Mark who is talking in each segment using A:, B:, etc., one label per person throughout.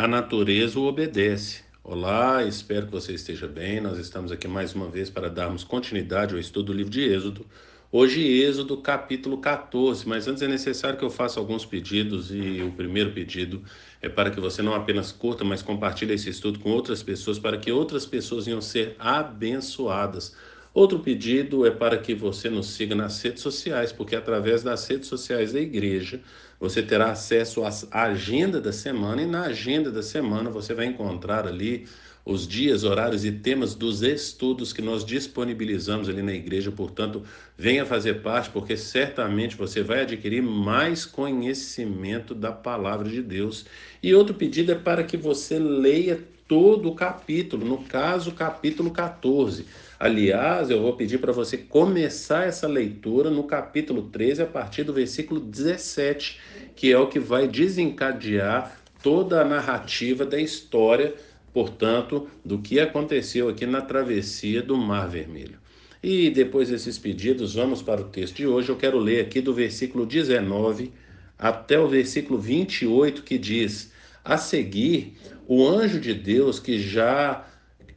A: a natureza o obedece. Olá, espero que você esteja bem. Nós estamos aqui mais uma vez para darmos continuidade ao estudo do livro de Êxodo. Hoje, Êxodo capítulo 14, mas antes é necessário que eu faça alguns pedidos e o primeiro pedido é para que você não apenas curta, mas compartilhe esse estudo com outras pessoas para que outras pessoas venham ser abençoadas. Outro pedido é para que você nos siga nas redes sociais, porque através das redes sociais da igreja você terá acesso à agenda da semana e na agenda da semana você vai encontrar ali os dias, horários e temas dos estudos que nós disponibilizamos ali na igreja. Portanto, venha fazer parte, porque certamente você vai adquirir mais conhecimento da palavra de Deus. E outro pedido é para que você leia todo o capítulo, no caso, capítulo 14. Aliás, eu vou pedir para você começar essa leitura no capítulo 13, a partir do versículo 17, que é o que vai desencadear toda a narrativa da história, portanto, do que aconteceu aqui na travessia do Mar Vermelho. E depois desses pedidos, vamos para o texto de hoje. Eu quero ler aqui do versículo 19 até o versículo 28, que diz: A seguir, o anjo de Deus que já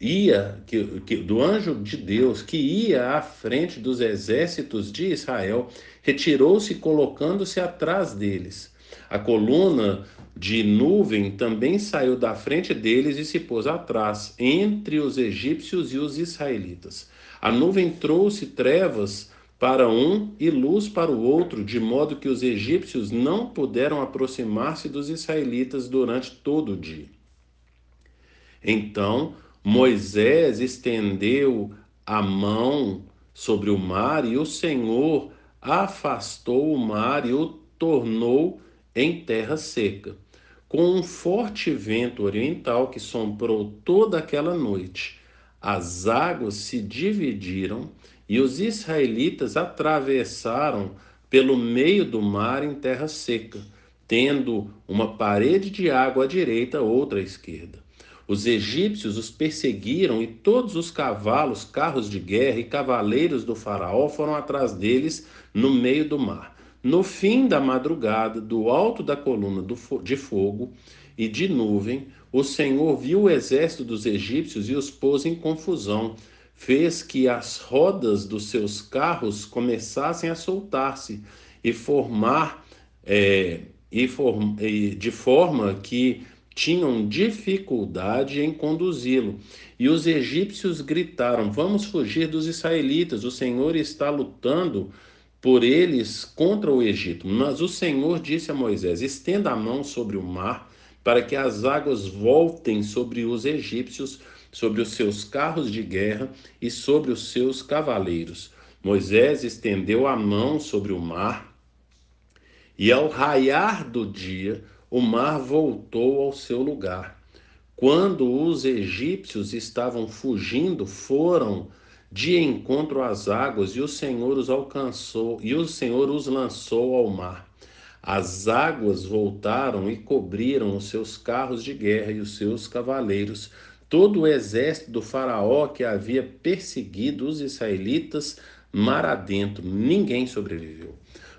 A: ia, que, que, do anjo de Deus que ia à frente dos exércitos de Israel, retirou-se colocando-se atrás deles. A coluna de nuvem também saiu da frente deles e se pôs atrás, entre os egípcios e os israelitas. A nuvem trouxe trevas para um e luz para o outro, de modo que os egípcios não puderam aproximar-se dos israelitas durante todo o dia. Então Moisés estendeu a mão sobre o mar e o Senhor afastou o mar e o tornou em terra seca. Com um forte vento oriental que sombrou toda aquela noite, as águas se dividiram e os israelitas atravessaram pelo meio do mar em terra seca, tendo uma parede de água à direita, outra à esquerda. Os egípcios os perseguiram e todos os cavalos, carros de guerra e cavaleiros do faraó foram atrás deles no meio do mar. No fim da madrugada, do alto da coluna de fogo e de nuvem, o Senhor viu o exército dos egípcios e os pôs em confusão. Fez que as rodas dos seus carros começassem a soltar-se e formar é, e form, e de forma que tinham dificuldade em conduzi-lo. E os egípcios gritaram: Vamos fugir dos israelitas, o Senhor está lutando por eles contra o Egito. Mas o Senhor disse a Moisés: Estenda a mão sobre o mar, para que as águas voltem sobre os egípcios, sobre os seus carros de guerra e sobre os seus cavaleiros. Moisés estendeu a mão sobre o mar, e ao raiar do dia, o mar voltou ao seu lugar. Quando os egípcios estavam fugindo, foram de encontro às águas e o Senhor os alcançou e o Senhor os lançou ao mar. As águas voltaram e cobriram os seus carros de guerra e os seus cavaleiros. Todo o exército do faraó que havia perseguido os israelitas mar adentro, ninguém sobreviveu.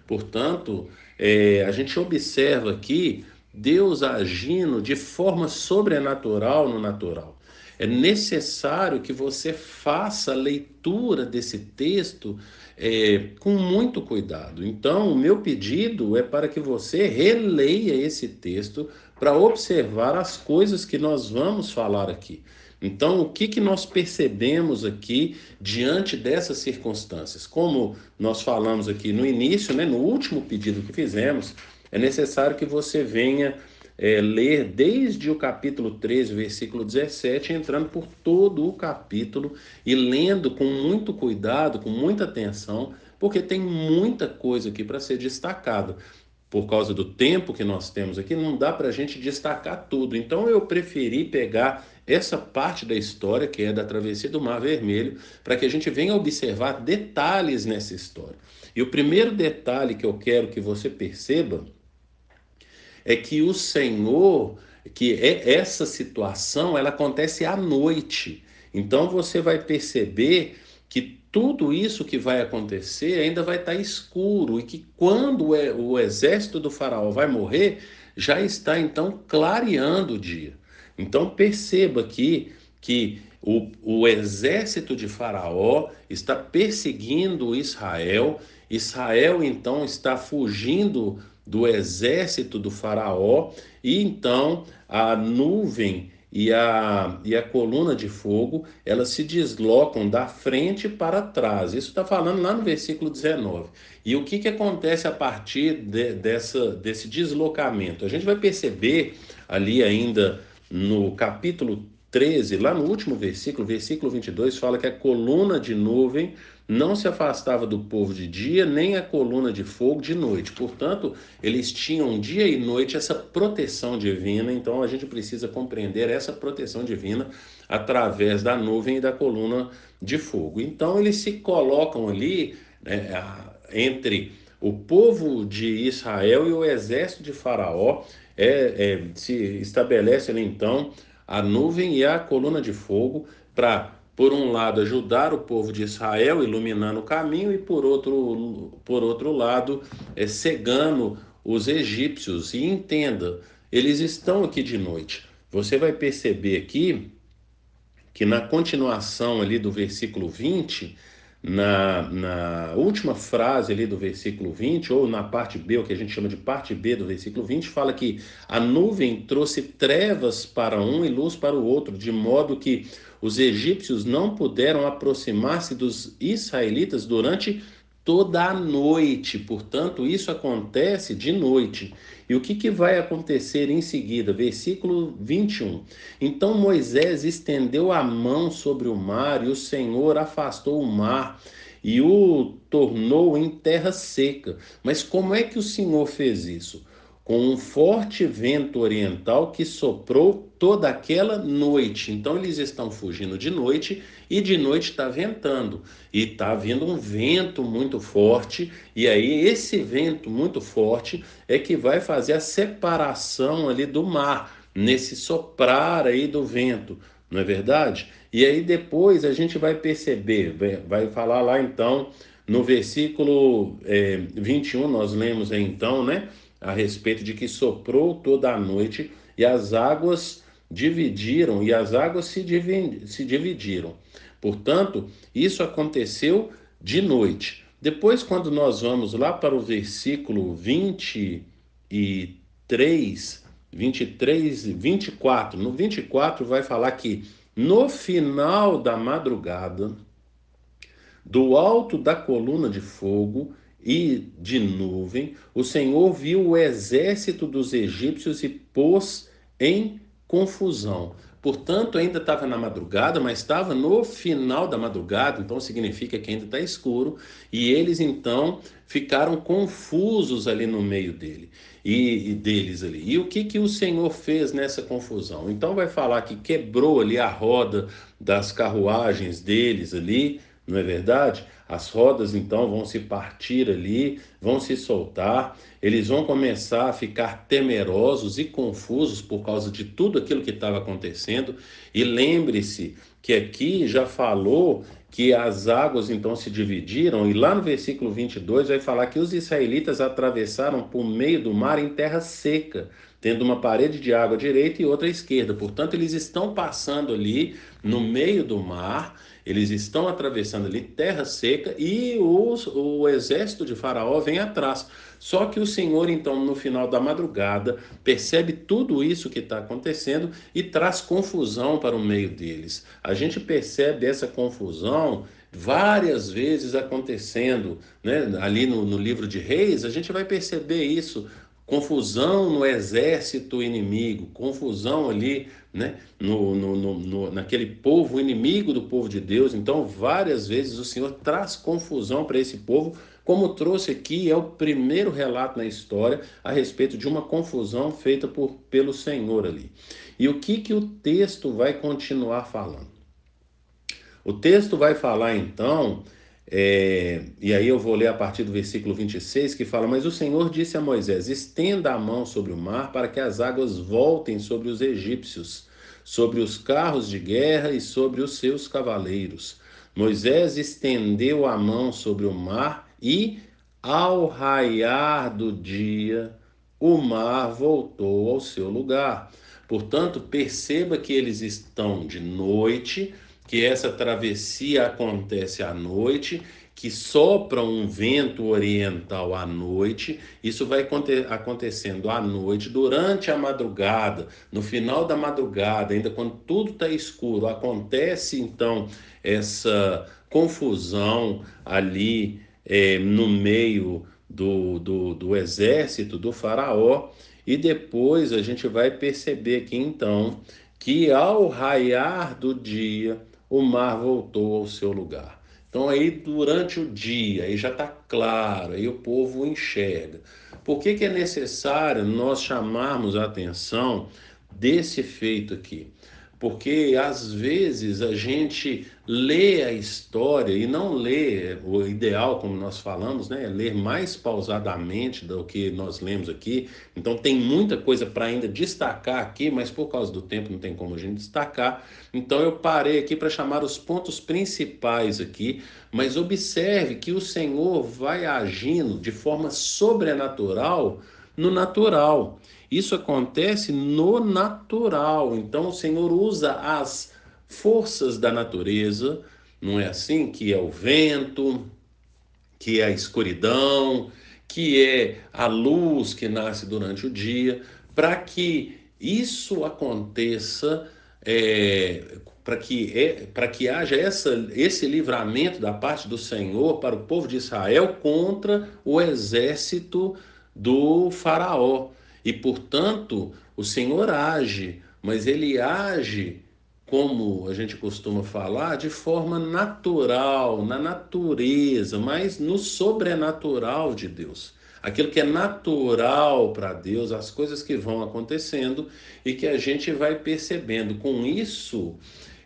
A: Portanto, é, a gente observa aqui Deus agindo de forma sobrenatural no natural. É necessário que você faça a leitura desse texto é, com muito cuidado. Então, o meu pedido é para que você releia esse texto para observar as coisas que nós vamos falar aqui. Então, o que, que nós percebemos aqui diante dessas circunstâncias? Como nós falamos aqui no início, né, no último pedido que fizemos, é necessário que você venha é, ler desde o capítulo 13, versículo 17, entrando por todo o capítulo e lendo com muito cuidado, com muita atenção, porque tem muita coisa aqui para ser destacada. Por causa do tempo que nós temos aqui, não dá para a gente destacar tudo. Então eu preferi pegar essa parte da história, que é da travessia do Mar Vermelho, para que a gente venha observar detalhes nessa história. E o primeiro detalhe que eu quero que você perceba é que o Senhor, que é essa situação, ela acontece à noite. Então você vai perceber que tudo isso que vai acontecer ainda vai estar tá escuro e que quando é, o exército do faraó vai morrer, já está então clareando o dia. Então perceba aqui que o, o exército de Faraó está perseguindo Israel. Israel então está fugindo do exército do Faraó, e então a nuvem e a, e a coluna de fogo elas se deslocam da frente para trás. Isso está falando lá no versículo 19. E o que, que acontece a partir de, dessa, desse deslocamento? A gente vai perceber ali ainda no capítulo 13, lá no último versículo, versículo 22, fala que a coluna de nuvem não se afastava do povo de dia, nem a coluna de fogo de noite. Portanto, eles tinham dia e noite essa proteção divina, então a gente precisa compreender essa proteção divina através da nuvem e da coluna de fogo. Então, eles se colocam ali né, entre o povo de Israel e o exército de Faraó. É, é, se estabelece ali então a nuvem e a coluna de fogo para por um lado, ajudar o povo de Israel, iluminando o caminho, e por outro, por outro lado, é, cegando os egípcios. E entenda, eles estão aqui de noite. Você vai perceber aqui que na continuação ali do versículo 20, na, na última frase ali do versículo 20, ou na parte B, o que a gente chama de parte B do versículo 20, fala que a nuvem trouxe trevas para um e luz para o outro, de modo que os egípcios não puderam aproximar-se dos israelitas durante toda a noite. Portanto, isso acontece de noite. E o que, que vai acontecer em seguida? Versículo 21. Então Moisés estendeu a mão sobre o mar, e o Senhor afastou o mar e o tornou em terra seca. Mas como é que o Senhor fez isso? com um forte vento oriental que soprou toda aquela noite. Então eles estão fugindo de noite e de noite está ventando e está vindo um vento muito forte e aí esse vento muito forte é que vai fazer a separação ali do mar nesse soprar aí do vento, não é verdade? E aí depois a gente vai perceber, vai falar lá então no versículo é, eh, 21 nós lemos aí, então, né? a respeito de que soprou toda a noite e as águas dividiram e as águas se, se dividiram. Portanto, isso aconteceu de noite. Depois, quando nós vamos lá para o versículo 23, 23 e 24, no 24 vai falar que no final da madrugada, do alto da coluna de fogo, e de nuvem, o Senhor viu o exército dos egípcios e pôs em confusão. Portanto, ainda estava na madrugada, mas estava no final da madrugada, então significa que ainda está escuro, e eles então ficaram confusos ali no meio dele e, e, deles ali. E o que que o Senhor fez nessa confusão? Então vai falar que quebrou ali a roda das carruagens deles ali, não é verdade? As rodas então vão se partir ali, vão se soltar, eles vão começar a ficar temerosos e confusos por causa de tudo aquilo que estava acontecendo. E lembre-se que aqui já falou que as águas então se dividiram, e lá no versículo 22 vai falar que os israelitas atravessaram por meio do mar em terra seca tendo uma parede de água à direita e outra à esquerda. Portanto, eles estão passando ali no meio do mar, eles estão atravessando ali terra seca e os, o exército de Faraó vem atrás. Só que o Senhor, então, no final da madrugada, percebe tudo isso que está acontecendo e traz confusão para o meio deles. A gente percebe essa confusão várias vezes acontecendo, né? Ali no, no livro de Reis, a gente vai perceber isso confusão no exército inimigo, confusão ali né, no, no, no, no, naquele povo inimigo do povo de Deus. Então, várias vezes o Senhor traz confusão para esse povo, como trouxe aqui, é o primeiro relato na história a respeito de uma confusão feita por, pelo Senhor ali. E o que, que o texto vai continuar falando? O texto vai falar então é, e aí eu vou ler a partir do versículo 26 que fala: Mas o Senhor disse a Moisés: Estenda a mão sobre o mar para que as águas voltem sobre os egípcios, sobre os carros de guerra e sobre os seus cavaleiros. Moisés estendeu a mão sobre o mar e, ao raiar do dia, o mar voltou ao seu lugar. Portanto, perceba que eles estão de noite que essa travessia acontece à noite, que sopra um vento oriental à noite. Isso vai acontecendo à noite, durante a madrugada, no final da madrugada, ainda quando tudo está escuro. Acontece então essa confusão ali é, no meio do, do, do exército do Faraó. E depois a gente vai perceber que então que ao raiar do dia, o mar voltou ao seu lugar. Então aí durante o dia, aí já está claro, aí o povo enxerga. Por que, que é necessário nós chamarmos a atenção desse feito aqui? porque às vezes a gente lê a história e não lê o ideal, como nós falamos, né? É ler mais pausadamente do que nós lemos aqui. Então tem muita coisa para ainda destacar aqui, mas por causa do tempo não tem como a gente destacar. Então eu parei aqui para chamar os pontos principais aqui, mas observe que o Senhor vai agindo de forma sobrenatural no natural. Isso acontece no natural. Então o Senhor usa as forças da natureza, não é assim? Que é o vento, que é a escuridão, que é a luz que nasce durante o dia, para que isso aconteça, é, para que, é, para que haja essa, esse livramento da parte do Senhor para o povo de Israel contra o exército do Faraó. E, portanto, o Senhor age, mas ele age, como a gente costuma falar, de forma natural, na natureza, mas no sobrenatural de Deus. Aquilo que é natural para Deus, as coisas que vão acontecendo e que a gente vai percebendo. Com isso,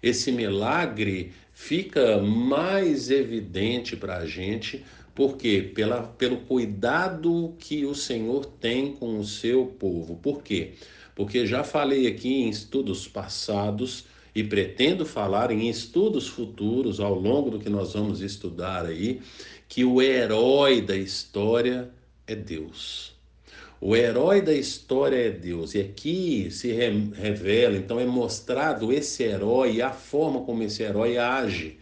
A: esse milagre fica mais evidente para a gente, por quê? Pela, pelo cuidado que o Senhor tem com o seu povo. Por quê? Porque já falei aqui em estudos passados e pretendo falar em estudos futuros, ao longo do que nós vamos estudar aí, que o herói da história é Deus. O herói da história é Deus. E aqui se re revela, então é mostrado esse herói, a forma como esse herói age.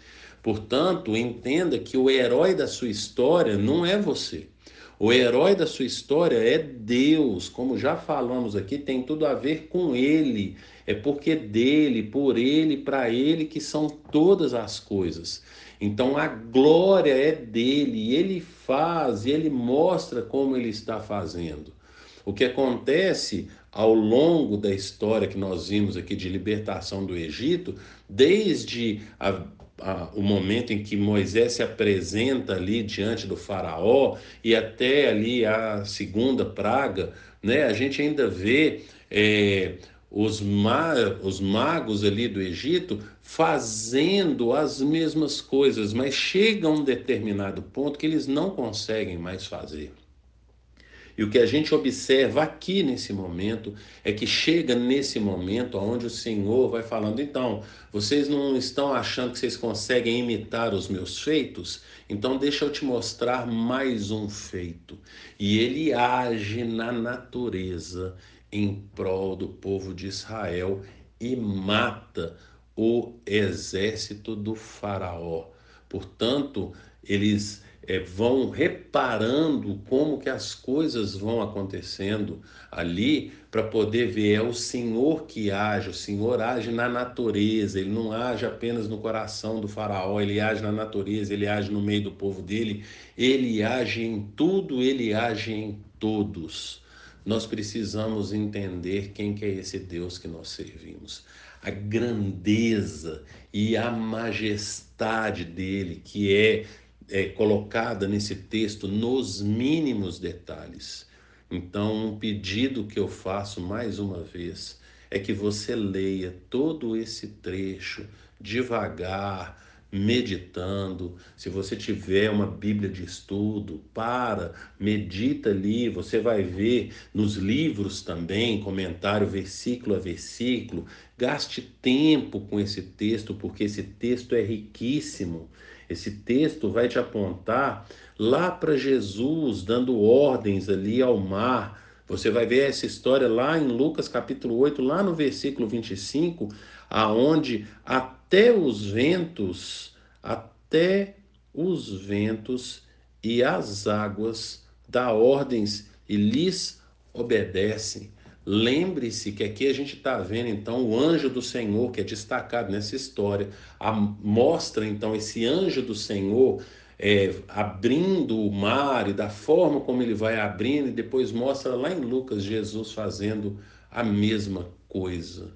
A: Portanto, entenda que o herói da sua história não é você. O herói da sua história é Deus, como já falamos aqui, tem tudo a ver com Ele. É porque dele, por Ele, para Ele que são todas as coisas. Então a glória é dele, ele faz, ele mostra como ele está fazendo. O que acontece ao longo da história que nós vimos aqui de libertação do Egito, desde a a, o momento em que Moisés se apresenta ali diante do faraó e até ali a segunda praga, né, a gente ainda vê é, os, ma os magos ali do Egito fazendo as mesmas coisas, mas chega a um determinado ponto que eles não conseguem mais fazer. E o que a gente observa aqui nesse momento é que chega nesse momento onde o Senhor vai falando: então, vocês não estão achando que vocês conseguem imitar os meus feitos? Então, deixa eu te mostrar mais um feito. E ele age na natureza em prol do povo de Israel e mata o exército do Faraó. Portanto, eles é, vão reparando como que as coisas vão acontecendo ali para poder ver é o Senhor que age, o Senhor age na natureza, ele não age apenas no coração do faraó, ele age na natureza, ele age no meio do povo dele, ele age em tudo, ele age em todos. Nós precisamos entender quem que é esse Deus que nós servimos a grandeza e a majestade dele, que é é, colocada nesse texto nos mínimos detalhes. Então, um pedido que eu faço mais uma vez é que você leia todo esse trecho devagar, meditando. Se você tiver uma Bíblia de estudo, para, medita ali. Você vai ver nos livros também, comentário versículo a versículo. Gaste tempo com esse texto, porque esse texto é riquíssimo. Esse texto vai te apontar lá para Jesus dando ordens ali ao mar. Você vai ver essa história lá em Lucas capítulo 8, lá no versículo 25, aonde até os ventos, até os ventos e as águas dá ordens e lhes obedecem. Lembre-se que aqui a gente está vendo então o anjo do Senhor que é destacado nessa história. A, mostra então esse anjo do Senhor é, abrindo o mar e da forma como ele vai abrindo, e depois mostra lá em Lucas Jesus fazendo a mesma coisa.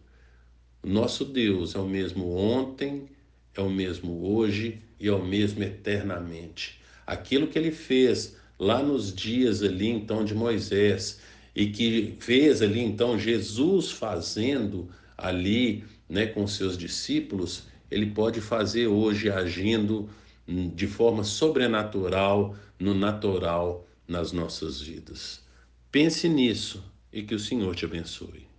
A: Nosso Deus é o mesmo ontem, é o mesmo hoje e é o mesmo eternamente. Aquilo que ele fez lá nos dias ali então de Moisés, e que fez ali então Jesus fazendo ali, né, com seus discípulos, ele pode fazer hoje agindo de forma sobrenatural, no natural nas nossas vidas. Pense nisso e que o Senhor te abençoe.